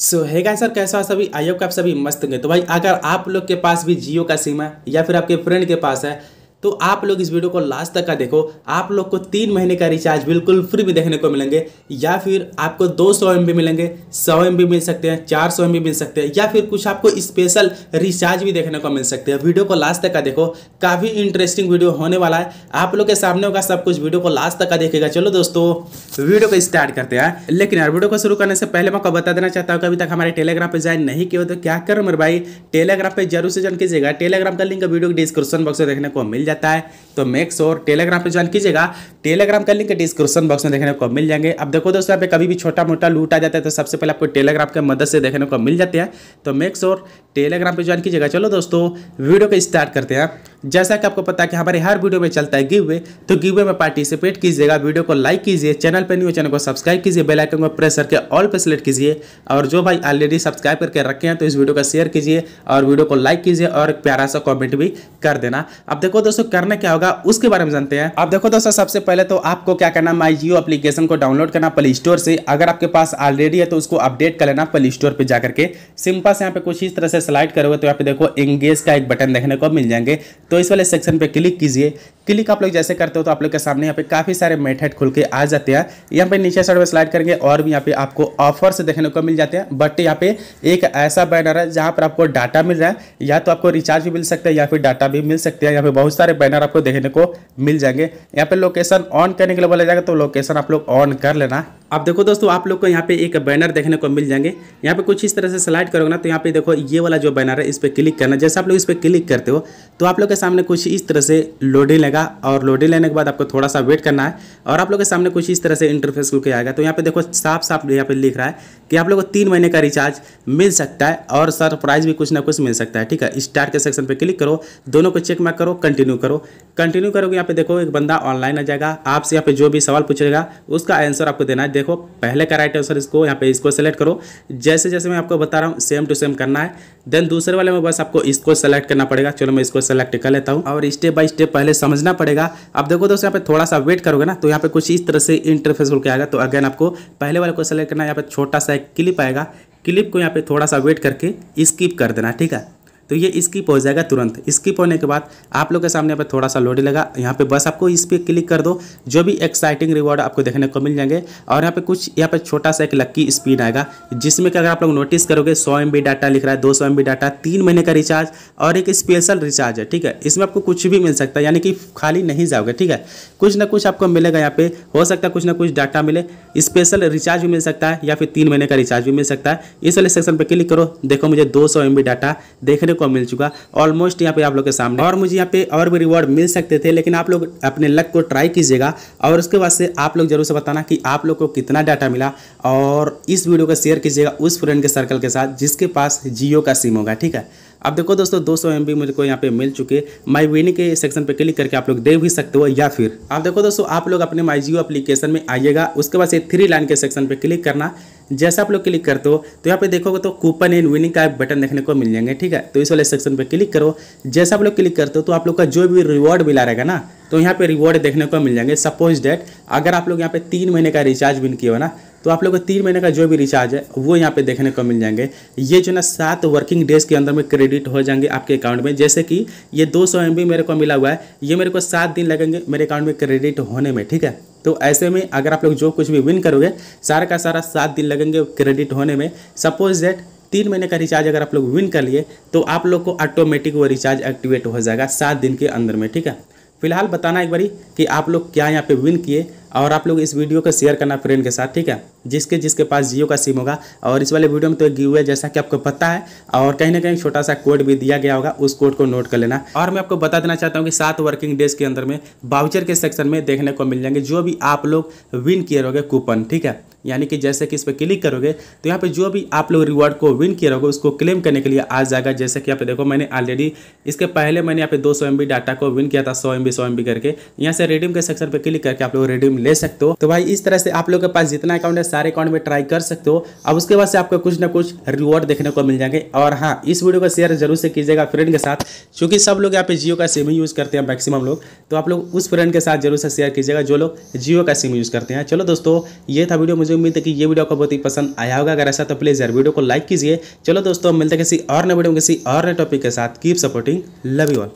सो है guys sir कैसा सभी आई का आप सभी मस्त होंगे तो भाई अगर आप लोग के पास भी जियो का सिम है या फिर आपके फ्रेंड के पास है तो आप लोग इस वीडियो को लास्ट तक का देखो आप लोग को तीन महीने का रिचार्ज बिल्कुल फ्री में देखने को मिलेंगे या फिर आपको दो सौ मिलेंगे सौ एम मिल सकते हैं चार सौ मिल सकते हैं या फिर कुछ आपको स्पेशल रिचार्ज भी देखने को मिल सकते हैं वीडियो को लास्ट तक का देखो काफ़ी इंटरेस्टिंग वीडियो होने वाला है आप लोग के सामने होगा सब कुछ वीडियो को लास्ट तक का देखेगा चलो दोस्तों वीडियो को स्टार्ट करते हैं लेकिन यार वीडियो को शुरू करने से पहले मैं बता देना चाहता हूँ अभी तक हमारे टेलीग्राम पर ज्वाइन नहीं किया तो क्या करो मेरे भाई टेलीग्राम पर जरूर से जॉइन कीजिएगा टेलीग्राम का लिंक वीडियो डिस्क्रिप्शन बॉक्स में देखने को मिल जाता है तो मेक श्योर टेलीग्राम पे ज्वाइन कीजिएगा टेलीग्राम का लिंक डिस्क्रिप्शन बॉक्स में देखने को मिल जाएंगे अब देखो दोस्तों यहाँ पे कभी भी छोटा मोटा लूट आ जाता है तो सबसे पहले आपको टेलीग्राम की मदद से देखने को मिल जाते हैं तो मेक श्योर टेलीग्राम पर ज्वाइन कीजिएगा चलो दोस्तों वीडियो को स्टार्ट करते हैं जैसा कि आपको पता है कि हमारे हर वीडियो में चलता है गिवे तो गिवे में पार्टिसिपेट कीजिएगा वीडियो को लाइक कीजिए चैनल पर न्यू चैनल को सब्सक्राइब कीजिए बेलाइकन को प्रेस करके ऑल पर सेलेक्ट कीजिए और जो भाई ऑलरेडी सब्सक्राइब करके रखे हैं तो इस वीडियो को शेयर कीजिए और वीडियो को लाइक कीजिए और प्यारा सा कॉमेंट भी कर देना अब देखो दोस्तों करना क्या होगा उसके बारे में जानते हैं अब देखो दोस्तों सबसे पहले तो आपको क्या करना माई जियो अपलीकेशन को डाउनलोड करना प्ले स्टोर से अगर आपके पास ऑलरेडी है तो उसको अपडेट कर लेना प्ले स्टोर पर जाकर के सिंपल से यहाँ पे कुछ इस तरह से स्लाइड करोगे तो यहाँ पे देखो एंगेज का एक बटन देखने को मिल जाएंगे तो इस वाले सेक्शन पे क्लिक कीजिए क्लिक आप लोग जैसे करते हो तो आप लोग के सामने यहाँ पे काफ़ी सारे मेथड खुल के आ जाते हैं यहाँ पे नीचे साइड में स्लाइड करेंगे और भी यहाँ पे आपको ऑफर्स देखने को मिल जाते हैं बट यहाँ पे एक ऐसा बैनर है जहाँ पर आपको डाटा मिल रहा है या तो आपको रिचार्ज भी मिल सकता है या फिर डाटा भी मिल सकता है यहाँ पे बहुत सारे बैनर आपको देखने को मिल जाएंगे यहाँ पे लोकेशन ऑन करने के लिए बोला जाएगा तो लोकेशन आप लोग ऑन कर लेना अब देखो दोस्तों आप लोग को यहाँ पे एक बैनर देखने को मिल जाएंगे यहाँ पे कुछ इस तरह से स्लाइड करोगे ना तो यहाँ पे देखो ये वाला जो बैनर है इस पर क्लिक करना जैसे आप लोग इस पर क्लिक करते हो तो आप लोग के सामने कुछ इस तरह से लोडिंग लेगा और लोडिंग लेने के बाद आपको थोड़ा सा वेट करना है और आप लोग के सामने कुछ इस तरह से इंटरफेस खुल के आएगा तो यहाँ पे देखो साफ साफ यहाँ पे लिख रहा है कि आप लोग को तीन महीने का रिचार्ज मिल सकता है और सरप्राइज भी कुछ ना कुछ मिल सकता है ठीक है स्टार्ट के सेक्शन पर क्लिक करो दोनों को चेक मैक करो कंटिन्यू करो कंटिन्यू करोगे यहाँ पे देखो एक बंदा ऑनलाइन आ जाएगा आपसे यहाँ पे जो भी सवाल पूछेगा उसका आंसर आपको देना है देखो पहले का राइट आंसर इसको यहाँ पे इसको सेलेक्ट करो जैसे जैसे मैं आपको बता रहा हूँ सेम टू सेम करना है देन दूसरे वाले में बस आपको इसको सेलेक्ट करना पड़ेगा चलो मैं इसको सेलेक्ट कर लेता हूँ और स्टेप बाय स्टेप पहले समझना पड़ेगा अब देखो दोस्तों यहाँ पे थोड़ा सा वेट करोगे ना तो यहाँ पे कुछ इस तरह से इंटरफेस होकर आएगा तो अगेन आपको पहले वाले को सेलेक्ट करना है यहाँ पे छोटा सा एक क्लिप आएगा क्लिप को यहाँ पे थोड़ा सा वेट करके स्किप कर देना ठीक है तो ये स्किप हो जाएगा तुरंत स्किप होने के बाद आप लोग के सामने पर थोड़ा सा लोड लगा यहाँ पे बस आपको इस पर क्लिक कर दो जो भी एक्साइटिंग रिवॉर्ड आपको देखने को मिल जाएंगे और यहाँ पे कुछ यहाँ पे छोटा सा एक लक्की स्पीड आएगा जिसमें कि अगर आप लोग नोटिस करोगे सौ एम डाटा लिख रहा है दो सौ डाटा तीन महीने का रिचार्ज और एक स्पेशल रिचार्ज है ठीक है इसमें आपको कुछ भी मिल सकता है यानी कि खाली नहीं जाओगे ठीक है कुछ ना कुछ आपको मिलेगा यहाँ पे हो सकता है कुछ ना कुछ डाटा मिले स्पेशल रिचार्ज भी मिल सकता है या फिर तीन महीने का रिचार्ज भी मिल सकता है इस वाले सेक्शन पर क्लिक करो देखो मुझे दो सौ डाटा देखने को मिल चुका ऑलमोस्ट यहाँ पे आप लोग के सामने और मुझे यहाँ पे और भी रिवॉर्ड मिल सकते थे लेकिन आप लोग अपने लक को ट्राई कीजिएगा और उसके बाद से आप लोग जरूर से बताना कि आप लोग को कितना डाटा मिला और इस वीडियो को शेयर कीजिएगा उस फ्रेंड के सर्कल के साथ जिसके पास जियो का सिम होगा ठीक है अब देखो दोस्तों दो सौ मुझे यहाँ पे मिल चुके माई विनी के सेक्शन पे क्लिक करके आप लोग दे भी सकते हो या फिर आप देखो दोस्तों आप लोग अपने माई जियो अपलीकेशन में आइएगा उसके बाद से थ्री लाइन के सेक्शन पे क्लिक करना जैसा आप लोग क्लिक करते हो तो यहाँ पे देखोगे तो कूपन एंड विनिंग का बटन देखने को मिल जाएंगे ठीक है तो इस वाले सेक्शन पे क्लिक करो जैसा आप लोग क्लिक करते हो तो आप लोग का जो भी रिवॉर्ड मिला रहेगा ना तो यहाँ पे रिवॉर्ड देखने को मिल जाएंगे सपोज डेट अगर आप लोग यहाँ पे तीन महीने का रिचार्ज विन किए हो ना तो आप लोग को तीन महीने का जो भी रिचार्ज है वो यहाँ पे देखने को मिल जाएंगे ये जो ना सात वर्किंग डेज के अंदर में क्रेडिट हो जाएंगे आपके अकाउंट में जैसे कि ये दो सौ मेरे को मिला हुआ है ये मेरे को सात दिन लगेंगे मेरे अकाउंट में क्रेडिट होने में ठीक है तो ऐसे में अगर आप लोग जो कुछ भी विन करोगे सारा का सारा सात दिन लगेंगे क्रेडिट होने में सपोज दैट तीन महीने का रिचार्ज अगर आप लोग विन कर लिए तो आप लोग को ऑटोमेटिक वो रिचार्ज एक्टिवेट हो जाएगा सात दिन के अंदर में ठीक है फिलहाल बताना एक बारी कि आप लोग क्या यहाँ पे विन किए और आप लोग इस वीडियो को शेयर करना फ्रेंड के साथ ठीक है जिसके जिसके पास जियो का सिम होगा और इस वाले वीडियो में तो एक है जैसा कि आपको पता है और कहीं ना कहीं छोटा सा कोड भी दिया गया होगा उस कोड को नोट कर लेना और मैं आपको बता देना चाहता हूँ कि सात वर्किंग डेज के अंदर में बाउचर के सेक्शन में देखने को मिल जाएंगे जो भी आप लोग विन किए रहोगे कूपन ठीक है यानी कि जैसे कि इस पर क्लिक करोगे तो यहाँ पे जो भी आप लोग रिवॉर्ड को विन किया रहोगे उसको क्लेम करने के लिए आ जाएगा जैसे कि यहाँ पे देखो मैंने ऑलरेडी इसके पहले मैंने यहाँ पे दो सौ डाटा को विन किया था सौ एम बी सौ करके यहाँ से रिडीम के सेक्शन पर क्लिक करके आप लोग रिडीम ले सकते हो तो भाई इस तरह से आप लोग के पास जितना अकाउंट है सारे अकाउंट में ट्राई कर सकते हो अब उसके बाद से आपको कुछ ना कुछ रिवॉर्ड देखने को मिल जाएंगे और हाँ इस वीडियो को शेयर जरूर से कीजिएगा फ्रेंड के साथ क्योंकि सब लोग यहाँ पे जियो का सिम ही यूज़ करते हैं मैक्सिमम लोग तो आप लोग उस फ्रेंड के साथ जरूर से शेयर कीजिएगा जो लोग जियो का सिम यूज़ करते हैं चलो दोस्तों ये था वीडियो मुझे मुझे उम्मीद है कि ये वीडियो आपको बहुत ही पसंद आया होगा अगर ऐसा तो प्लीज़ यार वीडियो को लाइक कीजिए चलो दोस्तों मिलते किसी और नए वीडियो में किसी और नए टॉपिक के साथ keep supporting love you all